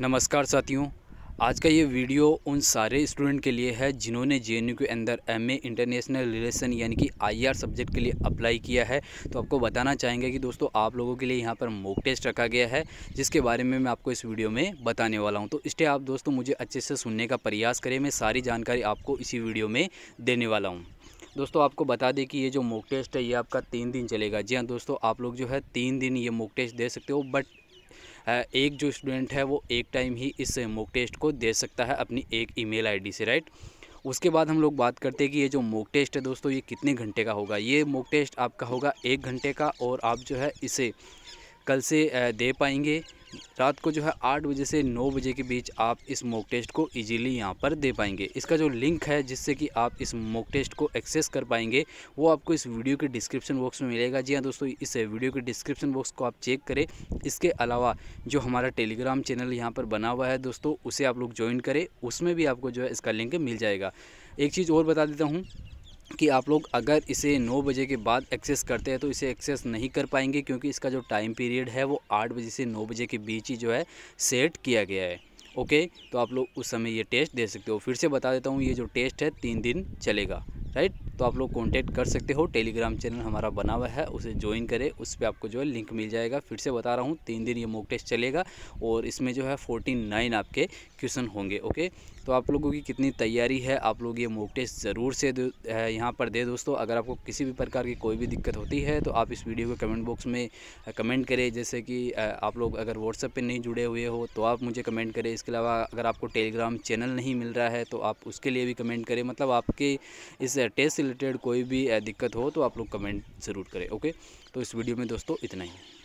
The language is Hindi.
नमस्कार साथियों आज का ये वीडियो उन सारे स्टूडेंट के लिए है जिन्होंने जे के अंदर एम इंटरनेशनल रिलेशन यानी कि आईआर सब्जेक्ट के लिए अप्लाई किया है तो आपको बताना चाहेंगे कि दोस्तों आप लोगों के लिए यहाँ पर मोक टेस्ट रखा गया है जिसके बारे में मैं आपको इस वीडियो में बताने वाला हूँ तो इसलिए आप दोस्तों मुझे अच्छे से सुनने का प्रयास करें मैं सारी जानकारी आपको इसी वीडियो में देने वाला हूँ दोस्तों आपको बता दें कि ये जो मॉक टेस्ट है ये आपका तीन दिन चलेगा जी हाँ दोस्तों आप लोग जो है तीन दिन ये मॉक टेस्ट दे सकते हो बट एक जो स्टूडेंट है वो एक टाइम ही इस मॉक टेस्ट को दे सकता है अपनी एक ईमेल आईडी से राइट उसके बाद हम लोग बात करते हैं कि ये जो मॉक टेस्ट है दोस्तों ये कितने घंटे का होगा ये मॉक टेस्ट आपका होगा एक घंटे का और आप जो है इसे कल से दे पाएंगे रात को जो है आठ बजे से नौ बजे के बीच आप इस मॉक टेस्ट को इजीली यहाँ पर दे पाएंगे इसका जो लिंक है जिससे कि आप इस मॉक टेस्ट को एक्सेस कर पाएंगे वो आपको इस वीडियो के डिस्क्रिप्शन बॉक्स में मिलेगा जी हाँ दोस्तों इस वीडियो के डिस्क्रिप्शन बॉक्स को आप चेक करें इसके अलावा जो हमारा टेलीग्राम चैनल यहाँ पर बना हुआ है दोस्तों उसे आप लोग ज्वाइन करें उसमें भी आपको जो है इसका लिंक मिल जाएगा एक चीज़ और बता देता हूँ कि आप लोग अगर इसे नौ बजे के बाद एक्सेस करते हैं तो इसे एक्सेस नहीं कर पाएंगे क्योंकि इसका जो टाइम पीरियड है वो आठ बजे से नौ बजे के बीच ही जो है सेट किया गया है ओके तो आप लोग उस समय ये टेस्ट दे सकते हो फिर से बता देता हूँ ये जो टेस्ट है तीन दिन चलेगा राइट तो आप लोग कॉन्टैक्ट कर सकते हो टेलीग्राम चैनल हमारा बना हुआ है उसे ज्वाइन करें उस पर आपको जो है लिंक मिल जाएगा फिर से बता रहा हूँ तीन दिन ये मॉक टेस्ट चलेगा और इसमें जो है फोर्टी नाइन आपके क्वेश्चन होंगे ओके तो आप लोगों की कितनी तैयारी है आप लोग ये मॉक टेस्ट ज़रूर से यहाँ पर दे दोस्तों अगर आपको किसी भी प्रकार की कोई भी दिक्कत होती है तो आप इस वीडियो को कमेंट बॉक्स में कमेंट करें जैसे कि आप लोग अगर व्हाट्सएप पर नहीं जुड़े हुए हो तो आप मुझे कमेंट करें इसके अलावा अगर आपको टेलीग्राम चैनल नहीं मिल रहा है तो आप उसके लिए भी कमेंट करें मतलब आपके इस या टेस्ट रिलेटेड कोई भी दिक्कत हो तो आप लोग कमेंट ज़रूर करें ओके तो इस वीडियो में दोस्तों इतना ही